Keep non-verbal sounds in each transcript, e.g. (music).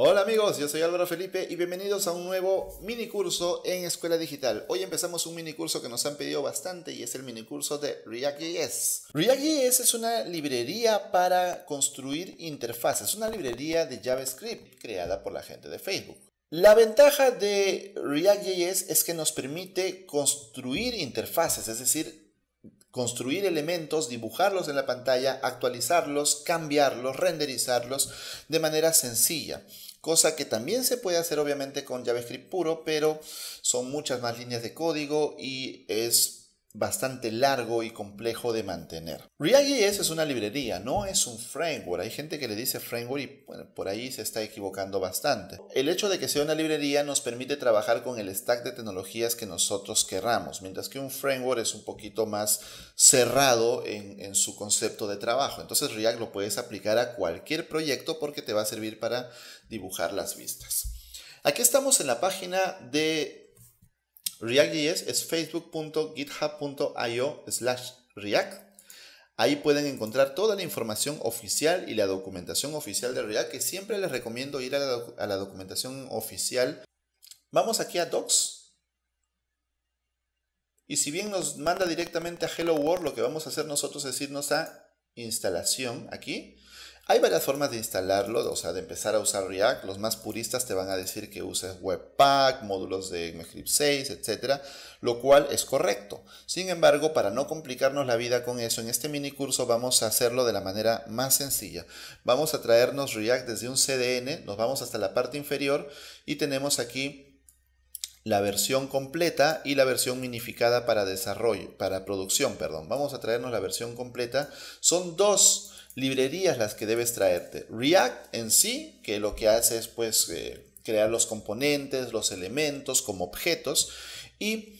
Hola amigos, yo soy Álvaro Felipe y bienvenidos a un nuevo mini curso en Escuela Digital. Hoy empezamos un mini curso que nos han pedido bastante y es el mini curso de React.js. React.js es una librería para construir interfaces, una librería de JavaScript creada por la gente de Facebook. La ventaja de React.js es que nos permite construir interfaces, es decir, construir elementos, dibujarlos en la pantalla, actualizarlos, cambiarlos, renderizarlos de manera sencilla. Cosa que también se puede hacer obviamente con JavaScript puro, pero son muchas más líneas de código y es bastante largo y complejo de mantener. React.js es una librería, no es un framework. Hay gente que le dice framework y por ahí se está equivocando bastante. El hecho de que sea una librería nos permite trabajar con el stack de tecnologías que nosotros querramos, mientras que un framework es un poquito más cerrado en su concepto de trabajo. Entonces React lo puedes aplicar a cualquier proyecto porque te va a servir para dibujar las vistas. Aquí estamos en la página de React.js es facebook.github.io slash React. Ahí pueden encontrar toda la información oficial y la documentación oficial de React, que siempre les recomiendo ir a la documentación oficial. Vamos aquí a Docs. Y si bien nos manda directamente a Hello World, lo que vamos a hacer nosotros es irnos a instalación aquí hay varias formas de instalarlo, o sea, de empezar a usar React. Los más puristas te van a decir que uses Webpack, módulos de ECMAScript 6, etc. Lo cual es correcto. Sin embargo, para no complicarnos la vida con eso, en este mini curso vamos a hacerlo de la manera más sencilla. Vamos a traernos React desde un CDN, nos vamos hasta la parte inferior y tenemos aquí la versión completa y la versión minificada para desarrollo, para producción, perdón. Vamos a traernos la versión completa. Son dos librerías las que debes traerte. React en sí, que lo que hace es pues eh, crear los componentes, los elementos como objetos y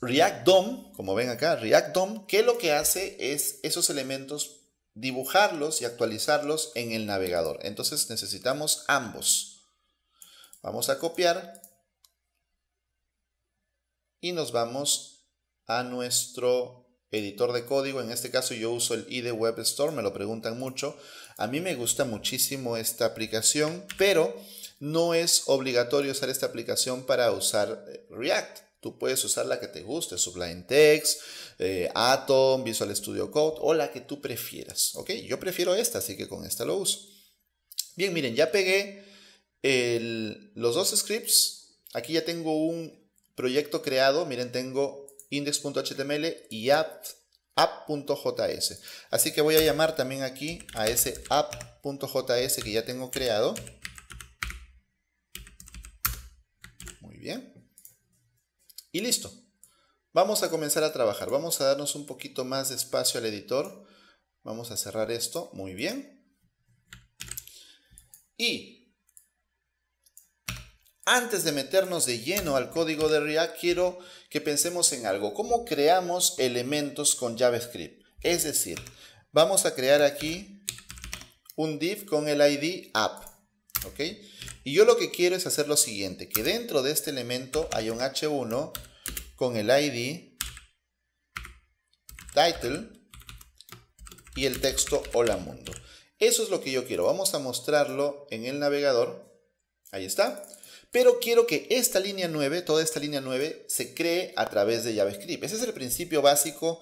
React DOM, como ven acá, React DOM, que lo que hace es esos elementos dibujarlos y actualizarlos en el navegador. Entonces necesitamos ambos. Vamos a copiar y nos vamos a nuestro editor de código. En este caso yo uso el IDE Web Store, me lo preguntan mucho. A mí me gusta muchísimo esta aplicación, pero no es obligatorio usar esta aplicación para usar eh, React. Tú puedes usar la que te guste, Sublime Text, eh, Atom, Visual Studio Code o la que tú prefieras. ¿ok? Yo prefiero esta, así que con esta lo uso. Bien, miren, ya pegué los dos scripts. Aquí ya tengo un proyecto creado. Miren, tengo index.html y app.js. Así que voy a llamar también aquí a ese app.js que ya tengo creado. Muy bien. Y listo. Vamos a comenzar a trabajar. Vamos a darnos un poquito más de espacio al editor. Vamos a cerrar esto. Muy bien. Y antes de meternos de lleno al código de React, quiero que pensemos en algo. ¿Cómo creamos elementos con JavaScript? Es decir, vamos a crear aquí un div con el ID app. ¿Ok? Y yo lo que quiero es hacer lo siguiente, que dentro de este elemento hay un h1 con el ID title y el texto hola mundo. Eso es lo que yo quiero. Vamos a mostrarlo en el navegador. Ahí está pero quiero que esta línea 9, toda esta línea 9, se cree a través de JavaScript. Ese es el principio básico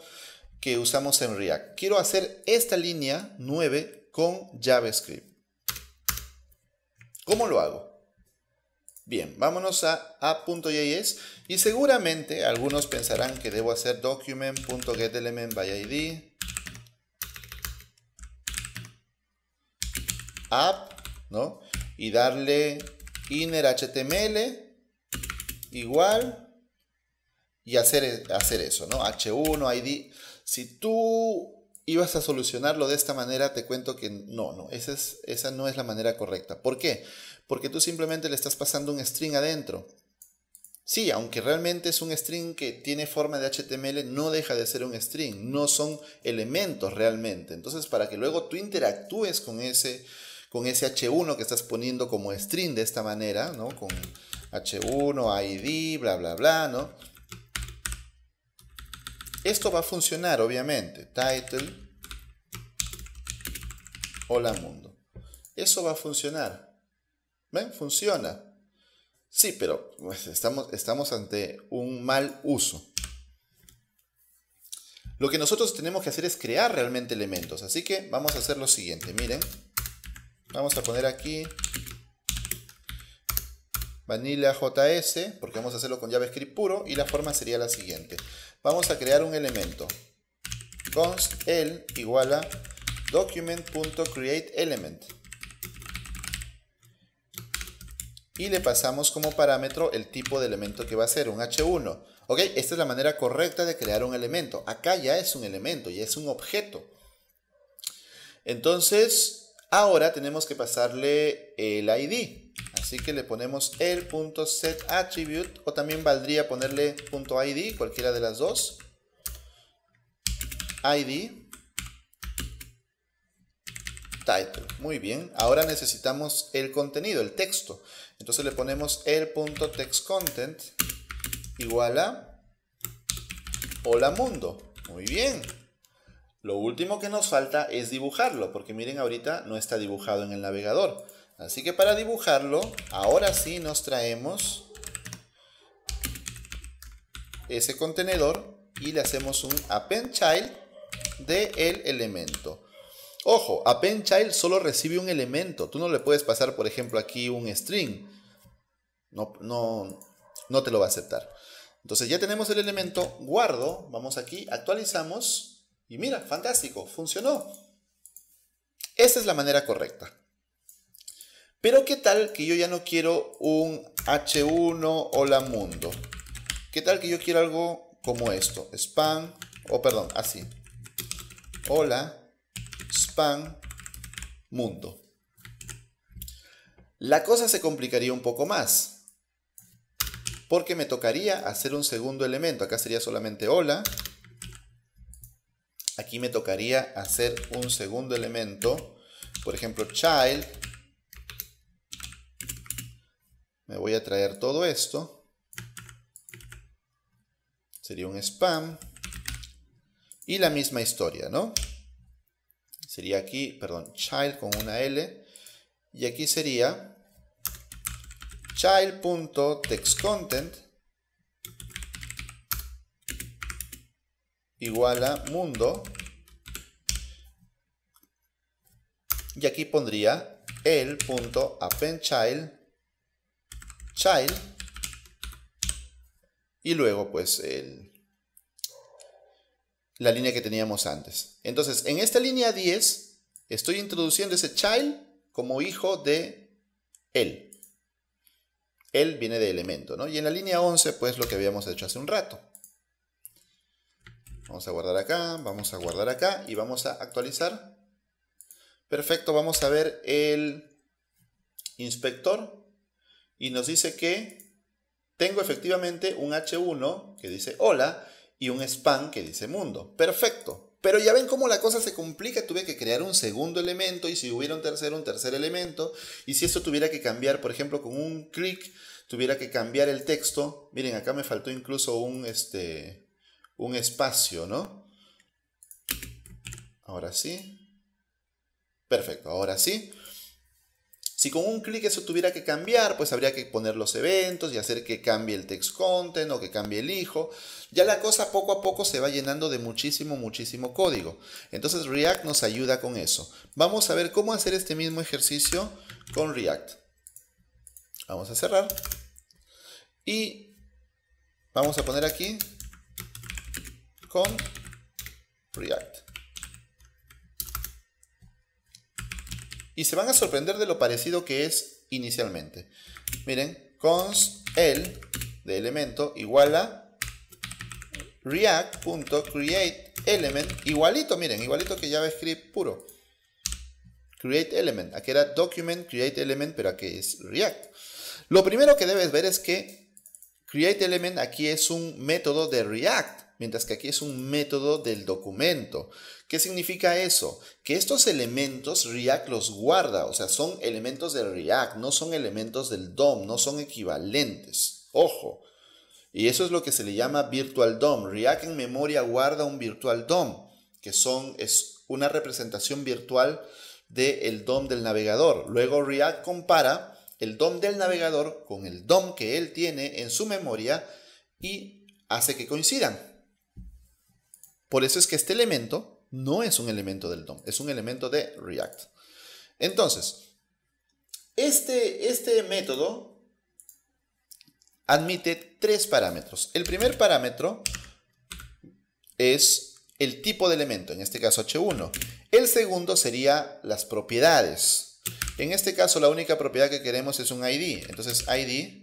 que usamos en React. Quiero hacer esta línea 9 con JavaScript. ¿Cómo lo hago? Bien, vámonos a app.js y seguramente algunos pensarán que debo hacer document.getElementById app, ¿no? Y darle inner html igual y hacer, e, hacer eso, ¿no? H1, ID. Si tú ibas a solucionarlo de esta manera, te cuento que no, no, esa, es, esa no es la manera correcta. ¿Por qué? Porque tú simplemente le estás pasando un string adentro. Sí, aunque realmente es un string que tiene forma de HTML, no deja de ser un string, no son elementos realmente. Entonces, para que luego tú interactúes con ese con ese H1 que estás poniendo como string de esta manera, ¿no? Con H1, ID, bla, bla, bla, ¿no? Esto va a funcionar, obviamente. Title, hola mundo. Eso va a funcionar. ¿Ven? Funciona. Sí, pero pues, estamos ante un mal uso. Lo que nosotros tenemos que hacer es crear realmente elementos. Así que vamos a hacer lo siguiente. Miren. Vamos a poner aquí Vanilla JS, porque vamos a hacerlo con JavaScript puro, y la forma sería la siguiente. Vamos a crear un elemento. Const el igual a document.createElement. Y le pasamos como parámetro el tipo de elemento que va a ser, un H1. Ok, esta es la manera correcta de crear un elemento. Acá ya es un elemento, ya es un objeto. Entonces, Ahora tenemos que pasarle el ID. Así que le ponemos el punto o también valdría ponerle .id, cualquiera de las dos. ID. Title. Muy bien. Ahora necesitamos el contenido, el texto. Entonces le ponemos el punto igual a hola mundo. Muy bien. Lo último que nos falta es dibujarlo, porque miren ahorita no está dibujado en el navegador. Así que para dibujarlo, ahora sí nos traemos ese contenedor y le hacemos un append child del el elemento. Ojo, append child solo recibe un elemento. Tú no le puedes pasar, por ejemplo, aquí un string. No, no, no te lo va a aceptar. Entonces ya tenemos el elemento, guardo, vamos aquí, actualizamos y mira, fantástico, funcionó. Esa es la manera correcta. Pero qué tal que yo ya no quiero un H1 hola mundo. ¿Qué tal que yo quiero algo como esto? Spam, o perdón, así. Hola, spam, mundo. La cosa se complicaría un poco más. Porque me tocaría hacer un segundo elemento. Acá sería solamente hola, aquí me tocaría hacer un segundo elemento. Por ejemplo, child. Me voy a traer todo esto. Sería un spam. Y la misma historia, ¿no? Sería aquí, perdón, child con una L. Y aquí sería child.textcontent igual a mundo. Y aquí pondría el.appendChild child y luego pues el, la línea que teníamos antes. Entonces en esta línea 10 estoy introduciendo ese child como hijo de él. Él viene de elemento, ¿no? Y en la línea 11 pues lo que habíamos hecho hace un rato. Vamos a guardar acá, vamos a guardar acá y vamos a actualizar. Perfecto, vamos a ver el inspector y nos dice que tengo efectivamente un H1 que dice hola y un span que dice mundo. Perfecto. Pero ya ven cómo la cosa se complica. Tuve que crear un segundo elemento y si hubiera un tercero, un tercer elemento. Y si esto tuviera que cambiar, por ejemplo, con un clic, tuviera que cambiar el texto. Miren, acá me faltó incluso un, este, un espacio, ¿no? Ahora sí. Perfecto, ahora sí. Si con un clic eso tuviera que cambiar, pues habría que poner los eventos y hacer que cambie el text content o que cambie el hijo. Ya la cosa poco a poco se va llenando de muchísimo, muchísimo código. Entonces React nos ayuda con eso. Vamos a ver cómo hacer este mismo ejercicio con React. Vamos a cerrar. Y vamos a poner aquí React. Y se van a sorprender de lo parecido que es inicialmente. Miren, const el de elemento igual a react.createElement igualito, miren, igualito que JavaScript puro. CreateElement, aquí era document createElement, pero aquí es React. Lo primero que debes ver es que createElement aquí es un método de React mientras que aquí es un método del documento. ¿Qué significa eso? Que estos elementos React los guarda, o sea, son elementos del React, no son elementos del DOM, no son equivalentes. Ojo. Y eso es lo que se le llama Virtual DOM. React en memoria guarda un Virtual DOM, que son, es una representación virtual del DOM del navegador. Luego React compara el DOM del navegador con el DOM que él tiene en su memoria y hace que coincidan. Por eso es que este elemento no es un elemento del DOM, es un elemento de React. Entonces, este, este método admite tres parámetros. El primer parámetro es el tipo de elemento, en este caso H1. El segundo sería las propiedades. En este caso la única propiedad que queremos es un ID. Entonces ID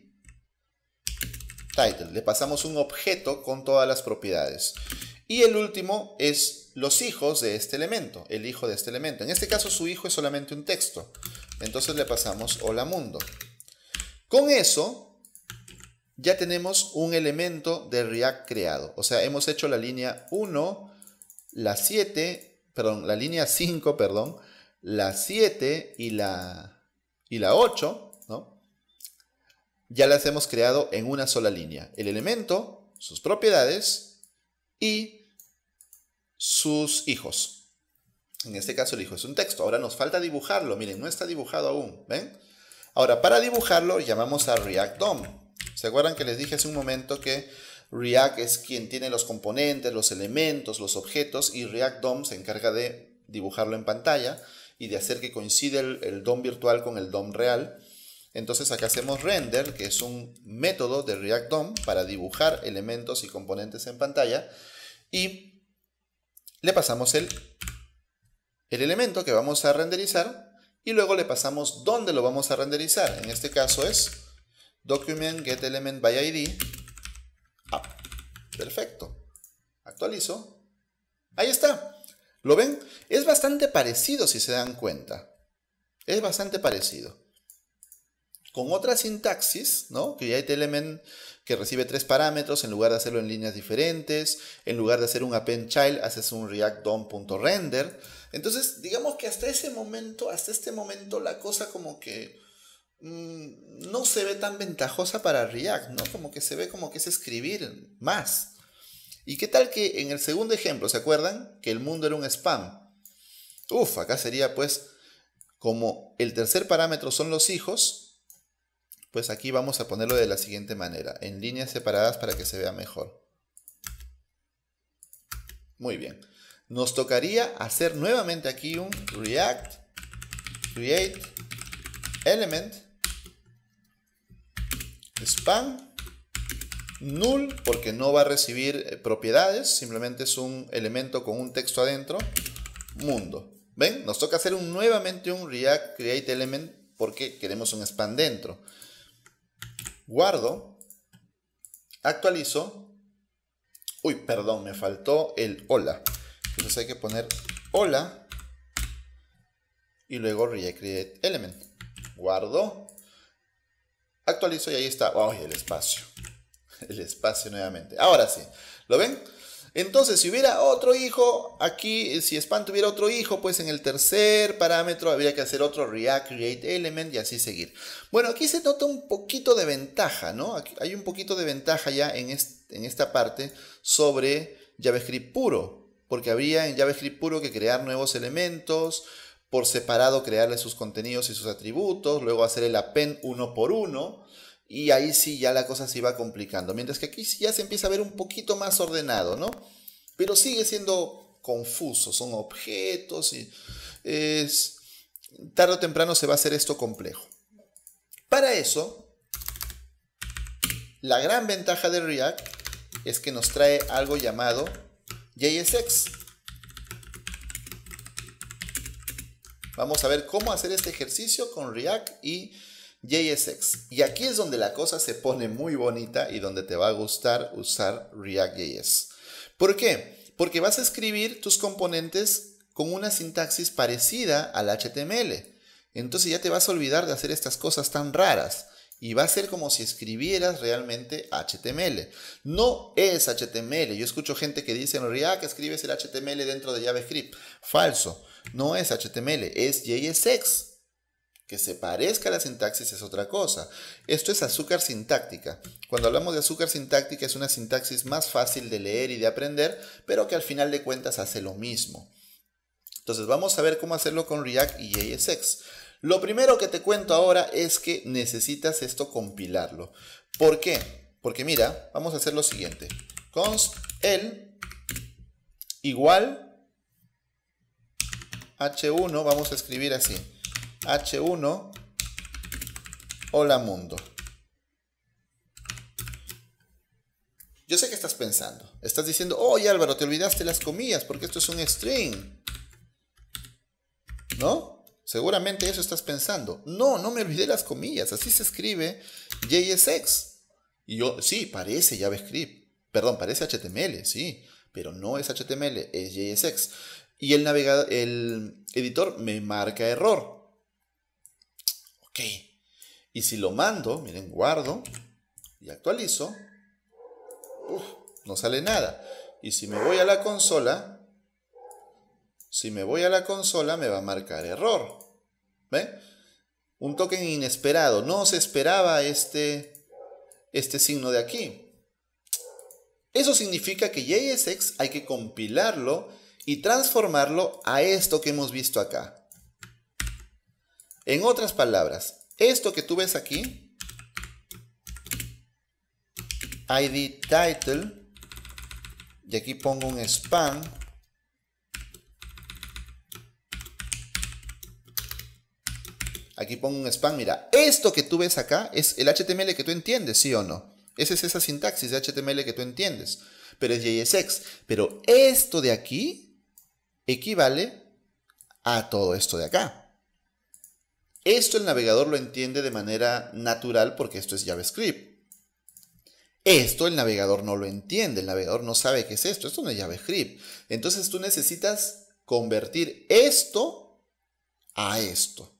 title. Le pasamos un objeto con todas las propiedades. Y el último es los hijos de este elemento, el hijo de este elemento. En este caso su hijo es solamente un texto. Entonces le pasamos hola mundo. Con eso ya tenemos un elemento de React creado. O sea, hemos hecho la línea 1, la 7, perdón, la línea 5, perdón, la 7 y la, y la 8, ¿no? Ya las hemos creado en una sola línea. El elemento, sus propiedades y sus hijos. En este caso el hijo es un texto. Ahora nos falta dibujarlo. Miren, no está dibujado aún. ¿Ven? Ahora, para dibujarlo llamamos a React DOM. ¿Se acuerdan que les dije hace un momento que React es quien tiene los componentes, los elementos, los objetos y React DOM se encarga de dibujarlo en pantalla y de hacer que coincida el, el, DOM virtual con el DOM real. Entonces acá hacemos render, que es un método de React DOM para dibujar elementos y componentes en pantalla y le pasamos el, el elemento que vamos a renderizar y luego le pasamos dónde lo vamos a renderizar. En este caso es document get element by ah, Perfecto. Actualizo. Ahí está. ¿Lo ven? Es bastante parecido si se dan cuenta. Es bastante parecido. Con otra sintaxis, ¿no? Que ya element que recibe tres parámetros, en lugar de hacerlo en líneas diferentes, en lugar de hacer un append child, haces un react DOM.render. Entonces, digamos que hasta ese momento, hasta este momento, la cosa como que mm, no se ve tan ventajosa para React, ¿no? Como que se ve como que es escribir más. ¿Y qué tal que en el segundo ejemplo, ¿se acuerdan? Que el mundo era un spam. Uf, acá sería pues como el tercer parámetro son los hijos, pues aquí vamos a ponerlo de la siguiente manera, en líneas separadas para que se vea mejor. Muy bien. Nos tocaría hacer nuevamente aquí un react create element span null porque no va a recibir eh, propiedades, simplemente es un elemento con un texto adentro, mundo. ¿Ven? Nos toca hacer nuevamente un react create element porque queremos un span dentro. Guardo. Actualizo. Uy, perdón, me faltó el hola. Entonces hay que poner hola. Y luego recreate element. Guardo. Actualizo y ahí está. el espacio. (laughs) El espacio nuevamente. Ahora sí. ¿Lo ven? Entonces, si hubiera otro hijo, aquí, eh, si span tuviera otro hijo, pues en el tercer parámetro habría que hacer otro react create element y así seguir. Bueno, aquí se nota un poquito de ventaja, ¿no? hay un poquito de ventaja ya en, en esta parte sobre JavaScript puro, porque habría en JavaScript puro que crear nuevos elementos, por separado crearle sus contenidos y sus atributos, luego hacer el append uno por uno y ahí sí ya la cosa se iba complicando. Mientras que aquí ya se empieza a ver un poquito más ordenado, ¿no? Pero sigue siendo confuso, son objetos y es... Tarde o temprano se va a hacer esto complejo. Para eso, la gran ventaja de React es que nos trae algo llamado JSX. Vamos a ver cómo hacer este ejercicio con React y JSX. Y aquí es donde la cosa se pone muy bonita y donde te va a gustar usar React.js. ¿Por qué? Porque vas a escribir tus componentes con una sintaxis parecida al HTML. Entonces ya te vas a olvidar de hacer estas cosas tan raras y va a ser como si escribieras realmente HTML. No es HTML. Yo escucho gente que dice en React escribes el HTML dentro de JavaScript. Falso. No es HTML, es JSX. Que se parezca a la sintaxis es otra cosa. Esto es azúcar sintáctica. Cuando hablamos de azúcar sintáctica es una sintaxis más fácil de leer y de aprender, pero que al final de cuentas hace lo mismo. Entonces vamos a ver cómo hacerlo con React y JSX. Lo primero que te cuento ahora es que necesitas esto compilarlo. ¿Por qué? Porque mira, vamos a hacer lo siguiente. Const el igual h1, vamos a escribir así. H1, hola mundo. Yo sé que estás pensando. Estás diciendo, oye Álvaro, te olvidaste las comillas porque esto es un string. ¿No? Seguramente eso estás pensando. No, no me olvidé las comillas. Así se escribe JSX. Y yo, sí, parece JavaScript. Perdón, parece HTML, sí. Pero no es HTML, es JSX. Y el, navegador, el editor me marca error. Ok. Y si lo mando, miren, guardo y actualizo, no sale nada. Y si me voy a la consola, si me voy a la consola me va a marcar error. ¿Ven? Un token inesperado. No se esperaba este, este signo de aquí. Eso significa que JSX hay que compilarlo y transformarlo a esto que hemos visto acá. En otras palabras, esto que tú ves aquí, ID title, y aquí pongo un span, aquí pongo un span, mira, esto que tú ves acá es el HTML que tú entiendes, ¿sí o no? Esa es esa sintaxis de HTML que tú entiendes, pero es JSX. Pero esto de aquí equivale a todo esto de acá. Esto el navegador lo entiende de manera natural porque esto es JavaScript. Esto el navegador no lo entiende, el navegador no sabe qué es esto, esto no es JavaScript. Entonces tú necesitas convertir esto a esto.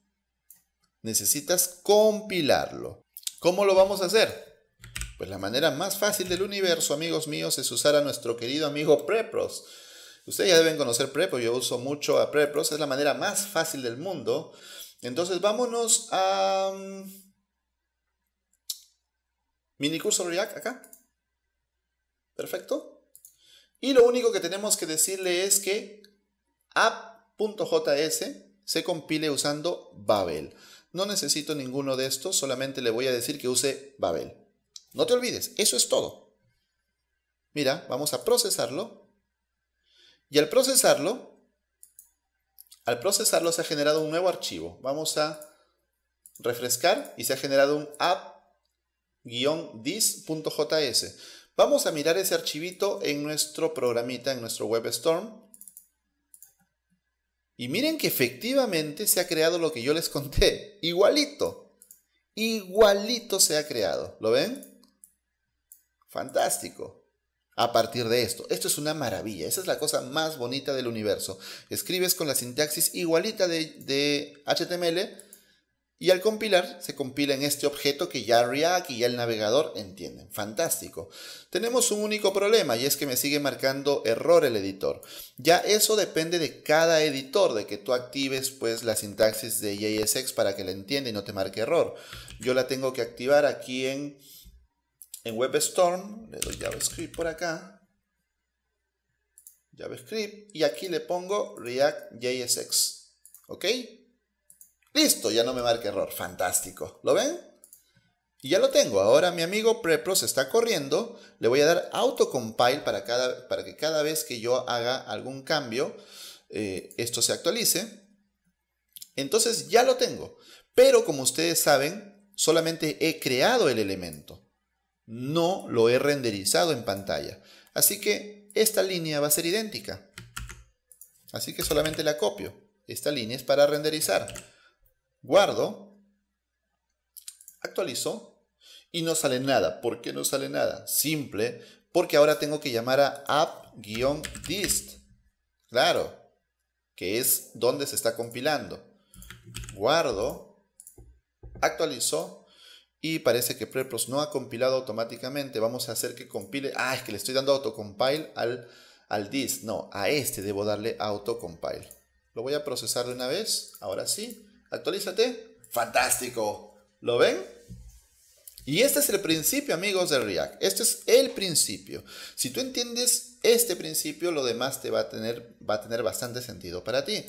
Necesitas compilarlo. ¿Cómo lo vamos a hacer? Pues la manera más fácil del universo, amigos míos, es usar a nuestro querido amigo Prepros. Ustedes ya deben conocer Prepros, yo uso mucho a Prepros, es la manera más fácil del mundo entonces vámonos a... Um, mini React acá. Perfecto. Y lo único que tenemos que decirle es que app.js se compile usando Babel. No necesito ninguno de estos, solamente le voy a decir que use Babel. No te olvides, eso es todo. Mira, vamos a procesarlo. Y al procesarlo, al procesarlo se ha generado un nuevo archivo. Vamos a refrescar y se ha generado un app-dis.js. Vamos a mirar ese archivito en nuestro programita, en nuestro WebStorm. Y miren que efectivamente se ha creado lo que yo les conté. Igualito. Igualito se ha creado. ¿Lo ven? Fantástico a partir de esto. Esto es una maravilla, esa es la cosa más bonita del universo. Escribes con la sintaxis igualita de, HTML y al compilar se compila en este objeto que ya React y ya el navegador entienden. Fantástico. Tenemos un único problema y es que me sigue marcando error el editor. Ya eso depende de cada editor, de que tú actives pues la sintaxis de JSX para que la entienda y no te marque error. Yo la tengo que activar aquí en en WebStorm le doy JavaScript por acá. JavaScript. Y aquí le pongo React JSX. ¿Ok? Listo, ya no me marca error. Fantástico. ¿Lo ven? Y ya lo tengo. Ahora mi amigo Prepro se está corriendo. Le voy a dar autocompile para, cada, para que cada vez que yo haga algún cambio, eh, esto se actualice. Entonces ya lo tengo. Pero como ustedes saben, solamente he creado el elemento no lo he renderizado en pantalla. Así que esta línea va a ser idéntica. Así que solamente la copio. Esta línea es para renderizar. Guardo. Actualizo. Y no sale nada. ¿Por qué no sale nada? Simple. Porque ahora tengo que llamar a app-dist. Claro. Que es donde se está compilando. Guardo. Actualizo y parece que Prepros no ha compilado automáticamente. Vamos a hacer que compile. Ah, es que le estoy dando autocompile al, al disk. No, a este debo darle autocompile. Lo voy a procesar de una vez. Ahora sí. Actualízate. ¡Fantástico! ¿Lo ven? Y este es el principio, amigos de React. Este es el principio. Si tú entiendes este principio, lo demás te va a tener, va a tener bastante sentido para ti.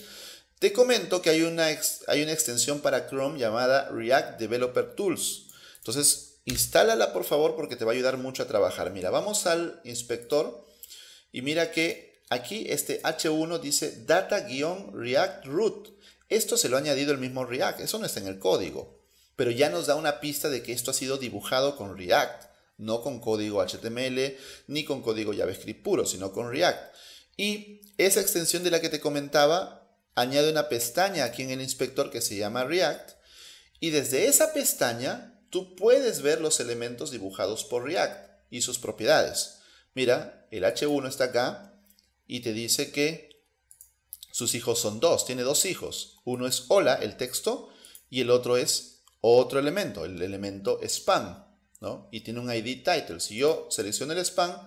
Te comento que hay una, hay una extensión para Chrome llamada React Developer Tools entonces, instálala por favor porque te va a ayudar mucho a trabajar. Mira, vamos al inspector y mira que aquí este H1 dice data-react root. Esto se lo ha añadido el mismo React, eso no está en el código, pero ya nos da una pista de que esto ha sido dibujado con React, no con código HTML ni con código JavaScript puro, sino con React. Y esa extensión de la que te comentaba añade una pestaña aquí en el inspector que se llama React y desde esa pestaña tú puedes ver los elementos dibujados por React y sus propiedades. Mira, el H1 está acá y te dice que sus hijos son dos, tiene dos hijos. Uno es hola, el texto, y el otro es otro elemento, el elemento spam, ¿no? Y tiene un ID title. Si yo selecciono el spam,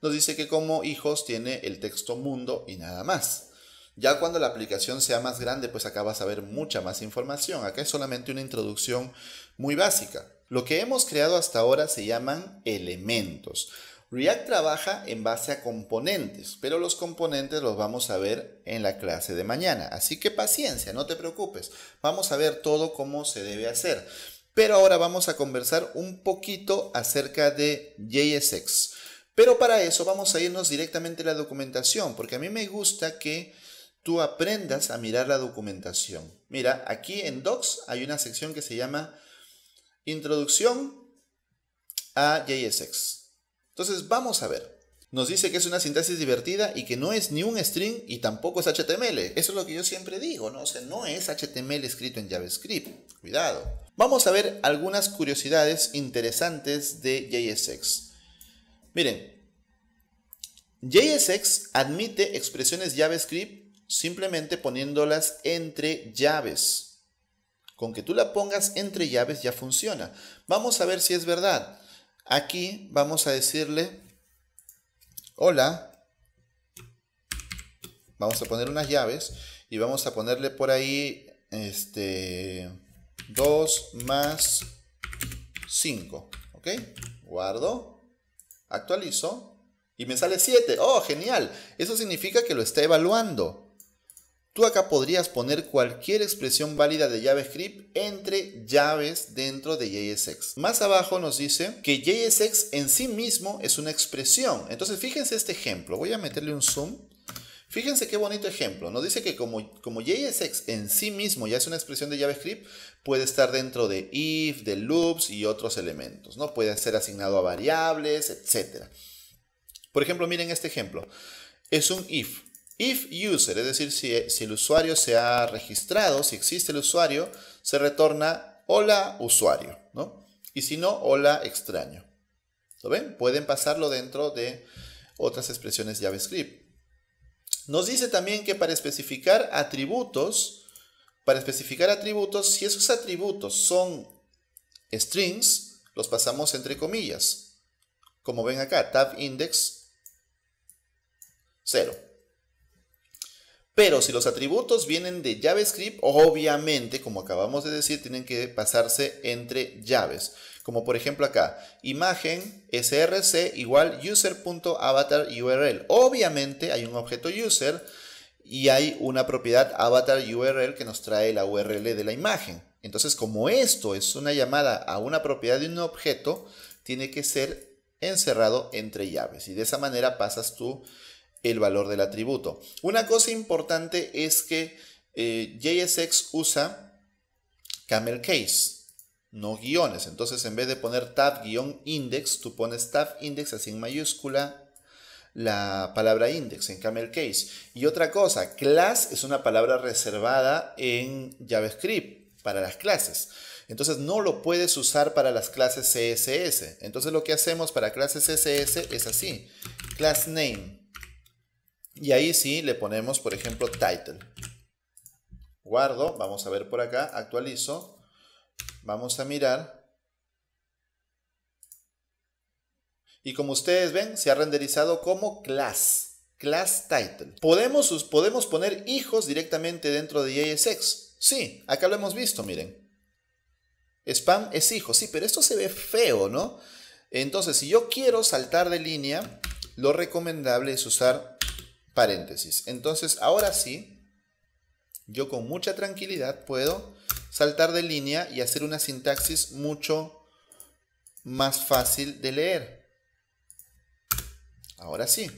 nos dice que como hijos tiene el texto mundo y nada más. Ya cuando la aplicación sea más grande, pues acá vas a ver mucha más información. Acá es solamente una introducción muy básica. Lo que hemos creado hasta ahora se llaman elementos. React trabaja en base a componentes, pero los componentes los vamos a ver en la clase de mañana. Así que paciencia, no te preocupes. Vamos a ver todo cómo se debe hacer. Pero ahora vamos a conversar un poquito acerca de JSX. Pero para eso vamos a irnos directamente a la documentación, porque a mí me gusta que tú aprendas a mirar la documentación. Mira, aquí en Docs hay una sección que se llama Introducción a JSX. Entonces vamos a ver. Nos dice que es una sintaxis divertida y que no es ni un string y tampoco es HTML. Eso es lo que yo siempre digo, ¿no? O sea, no es HTML escrito en JavaScript. Cuidado. Vamos a ver algunas curiosidades interesantes de JSX. Miren, JSX admite expresiones JavaScript simplemente poniéndolas entre llaves. Con que tú la pongas entre llaves ya funciona. Vamos a ver si es verdad. Aquí vamos a decirle, hola. Vamos a poner unas llaves y vamos a ponerle por ahí, este, 2 más 5. ¿Ok? Guardo. Actualizo. Y me sale 7. ¡Oh, genial! Eso significa que lo está evaluando. Tú acá podrías poner cualquier expresión válida de JavaScript entre llaves dentro de JSX. Más abajo nos dice que JSX en sí mismo es una expresión. Entonces fíjense este ejemplo. Voy a meterle un zoom. Fíjense qué bonito ejemplo. Nos dice que como, como JSX en sí mismo ya es una expresión de JavaScript, puede estar dentro de if, de loops y otros elementos. ¿no? Puede ser asignado a variables, etc. Por ejemplo, miren este ejemplo. Es un if. If user, es decir, si, el usuario se ha registrado, si existe el usuario, se retorna hola usuario, ¿no? Y si no, hola extraño. ¿Lo ven? Pueden pasarlo dentro de otras expresiones JavaScript. Nos dice también que para especificar atributos, para especificar atributos, si esos atributos son strings, los pasamos entre comillas. Como ven acá, tab index 0. Pero si los atributos vienen de JavaScript, obviamente, como acabamos de decir, tienen que pasarse entre llaves. Como por ejemplo acá, imagen src igual url. Obviamente hay un objeto user y hay una propiedad avatar url que nos trae la URL de la imagen. Entonces, como esto es una llamada a una propiedad de un objeto, tiene que ser encerrado entre llaves. Y de esa manera pasas tú el valor del atributo. Una cosa importante es que eh, JSX usa camel case, no guiones. Entonces en vez de poner tab-index, tú pones tab-index así en mayúscula la palabra index en camel case. Y otra cosa, class es una palabra reservada en JavaScript para las clases. Entonces no lo puedes usar para las clases CSS. Entonces lo que hacemos para clases CSS es así, class name y ahí sí le ponemos, por ejemplo, title. Guardo, vamos a ver por acá, actualizo. Vamos a mirar. Y como ustedes ven, se ha renderizado como class, class title. ¿Podemos, podemos poner hijos directamente dentro de JSX? E sí, acá lo hemos visto, miren. Spam es hijo, sí, pero esto se ve feo, ¿no? Entonces, si yo quiero saltar de línea, lo recomendable es usar paréntesis. Entonces, ahora sí, yo con mucha tranquilidad puedo saltar de línea y hacer una sintaxis mucho más fácil de leer. Ahora sí.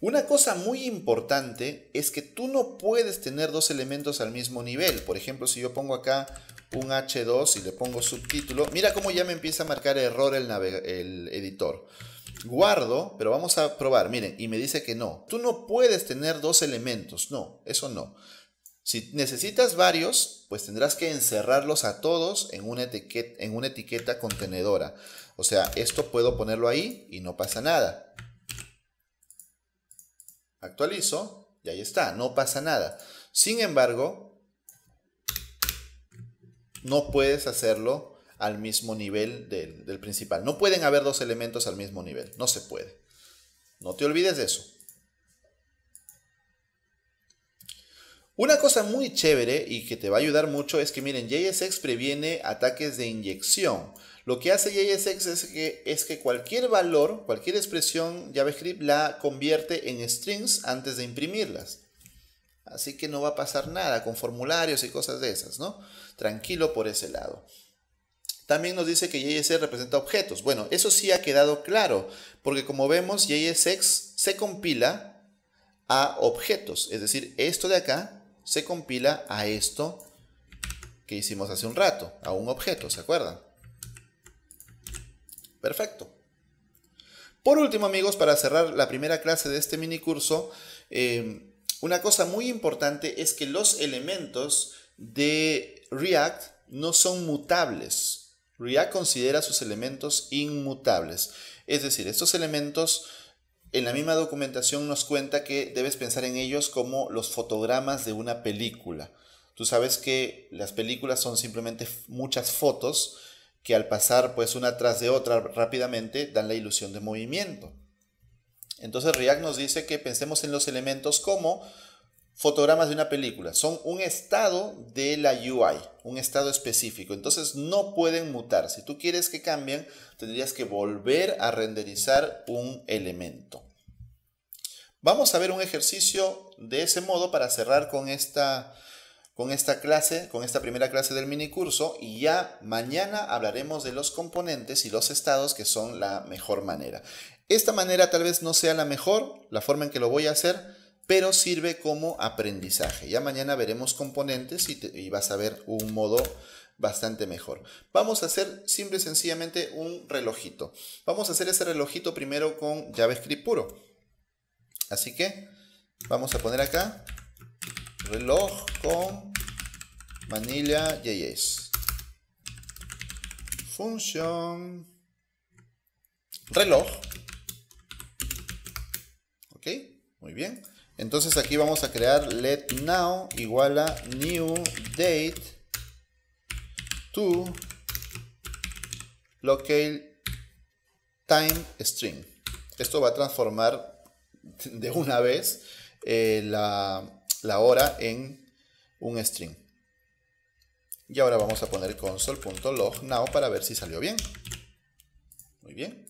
Una cosa muy importante es que tú no puedes tener dos elementos al mismo nivel. Por ejemplo, si yo pongo acá un H2 y le pongo subtítulo, mira cómo ya me empieza a marcar error el, el editor guardo, pero vamos a probar, miren, y me dice que no. Tú no puedes tener dos elementos, no, eso no. Si necesitas varios, pues tendrás que encerrarlos a todos en una, etiqueta, contenedora. O sea, esto puedo ponerlo ahí y no pasa nada. Actualizo y ahí está, no pasa nada. Sin embargo, no puedes hacerlo al mismo nivel del, principal. No pueden haber dos elementos al mismo nivel, no se puede. No te olvides de eso. Una cosa muy chévere y que te va a ayudar mucho es que miren, JSX previene ataques de inyección. Lo que hace JSX es que, es que cualquier valor, cualquier expresión JavaScript la convierte en strings antes de imprimirlas. Así que no va a pasar nada con formularios y cosas de esas, ¿no? Tranquilo por ese lado. También nos dice que JSX representa objetos. Bueno, eso sí ha quedado claro, porque como vemos, JSX se compila a objetos. Es decir, esto de acá se compila a esto que hicimos hace un rato, a un objeto, ¿se acuerdan? Perfecto. Por último, amigos, para cerrar la primera clase de este mini curso, em, una cosa muy importante es que los elementos de React no son mutables. React considera sus elementos inmutables. Es decir, estos elementos en la misma documentación nos cuenta que debes pensar en ellos como los fotogramas de una película. Tú sabes que las películas son simplemente muchas fotos que al pasar pues una tras de otra rápidamente dan la ilusión de movimiento. Entonces React nos dice que pensemos en los elementos como fotogramas de una película. Son un estado de la UI, un estado específico. Entonces no pueden mutar. Si tú quieres que cambien, tendrías que volver a renderizar un elemento. Vamos a ver un ejercicio de ese modo para cerrar con esta, con esta clase, con esta primera clase del minicurso y ya mañana hablaremos de los componentes y los estados que son la mejor manera. Esta manera tal vez no sea la mejor, la forma en que lo voy a hacer, pero sirve como aprendizaje. Ya mañana veremos componentes y, vas a ver un modo bastante mejor. Vamos a hacer simple y sencillamente un relojito. Vamos a hacer ese relojito primero con JavaScript puro. Así que vamos a poner acá reloj con manilla JS. Función reloj. ¿Ok? Muy bien. Entonces aquí vamos a crear let now igual a new date to locale time string. Esto va a transformar de una vez eh, la, la hora en un string. Y ahora vamos a poner console.log now para ver si salió bien. Muy bien.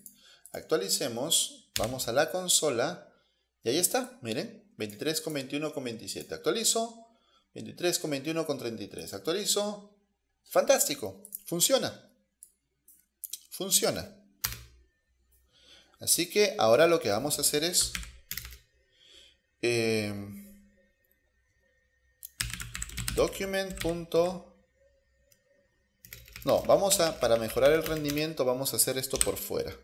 Actualicemos. Vamos a la consola. Y ahí está, miren. 23 con 21 con 27. Actualizo. 23 con 21 con 33. Actualizo. Fantástico. Funciona. Funciona. Así que ahora lo que vamos a hacer es... Eh, document. No, vamos a... Para mejorar el rendimiento vamos a hacer esto por fuera.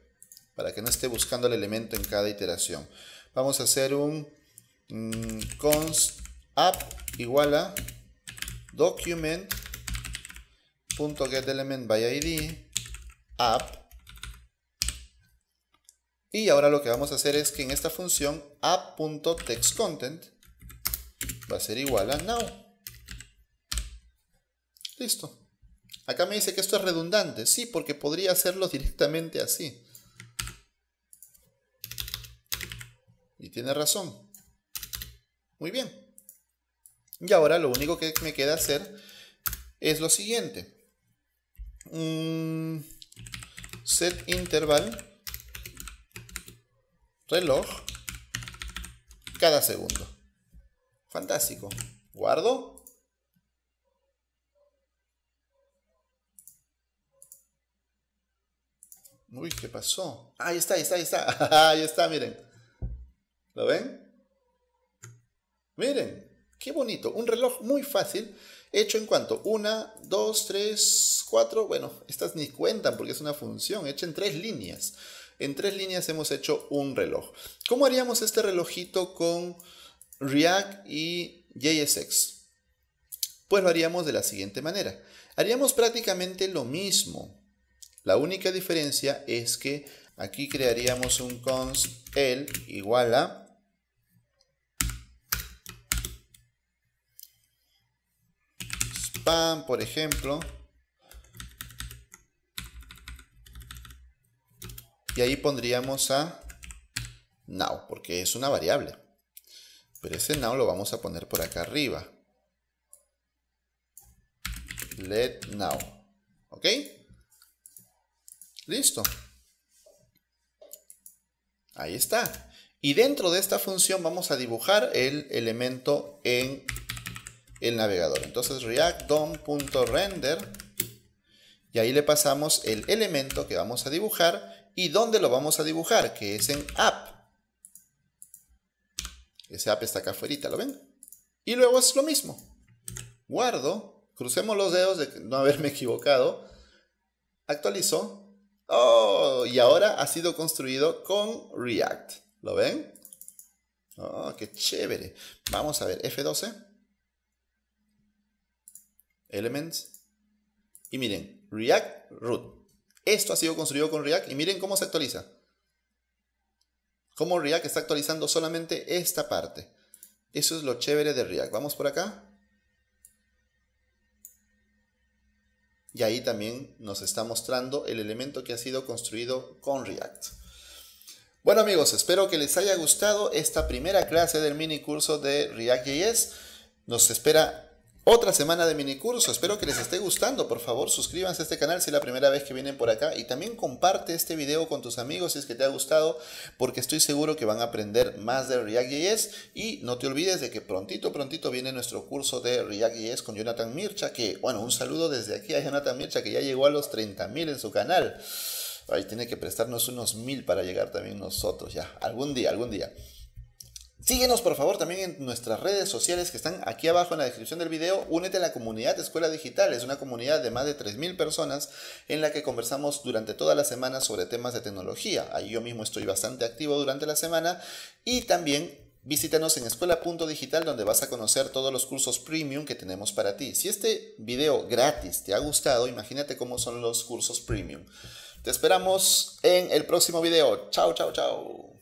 Para que no esté buscando el elemento en cada iteración. Vamos a hacer un Mm, const app igual a document.getElementbyid app y ahora lo que vamos a hacer es que en esta función app.textContent va a ser igual a now. Listo. Acá me dice que esto es redundante. Sí, porque podría hacerlo directamente así. Y tiene razón. Muy bien. Y ahora lo único que me queda hacer es lo siguiente. set interval reloj cada segundo. Fantástico. Guardo. Uy, ¿qué pasó? Ahí está, ahí está, ahí está. (laughs) ahí está, miren. ¿Lo ven? Miren, qué bonito. Un reloj muy fácil, hecho en cuanto, una, dos, tres, cuatro, bueno, estas ni cuentan porque es una función, hecha en tres líneas. En tres líneas hemos hecho un reloj. ¿Cómo haríamos este relojito con React y JSX? Pues lo haríamos de la siguiente manera. Haríamos prácticamente lo mismo. La única diferencia es que aquí crearíamos un const L igual a por ejemplo. Y ahí pondríamos a now, porque es una variable. Pero ese now lo vamos a poner por acá arriba. Let now. ¿Ok? Listo. Ahí está. Y dentro de esta función vamos a dibujar el elemento en el navegador. Entonces react DOM.render y ahí le pasamos el elemento que vamos a dibujar y dónde lo vamos a dibujar, que es en app. Ese app está acá afuera, ¿lo ven? Y luego es lo mismo. Guardo, crucemos los dedos de no haberme equivocado. Actualizo. ¡Oh! Y ahora ha sido construido con React. ¿Lo ven? ¡Oh, qué chévere! Vamos a ver, F12. Elements. Y miren, React Root. Esto ha sido construido con React y miren cómo se actualiza. Cómo React está actualizando solamente esta parte. Eso es lo chévere de React. Vamos por acá. Y ahí también nos está mostrando el elemento que ha sido construido con React. Bueno amigos, espero que les haya gustado esta primera clase del mini curso de React.js. Nos espera otra semana de minicurso, espero que les esté gustando, por favor suscríbanse a este canal si es la primera vez que vienen por acá y también comparte este video con tus amigos si es que te ha gustado porque estoy seguro que van a aprender más de React.js y no te olvides de que prontito, prontito viene nuestro curso de React.js con Jonathan Mircha que, bueno, un saludo desde aquí a Jonathan Mircha que ya llegó a los 30.000 en su canal. Ahí tiene que prestarnos unos mil para llegar también nosotros ya, algún día, algún día. Síguenos por favor también en nuestras redes sociales que están aquí abajo en la descripción del video. Únete a la comunidad de Escuela Digital, es una comunidad de más de 3.000 personas en la que conversamos durante toda la semana sobre temas de tecnología. Ahí yo mismo estoy bastante activo durante la semana y también Visítanos en escuela.digital donde vas a conocer todos los cursos premium que tenemos para ti. Si este video gratis te ha gustado, imagínate cómo son los cursos premium. Te esperamos en el próximo video. Chao, chao, chao.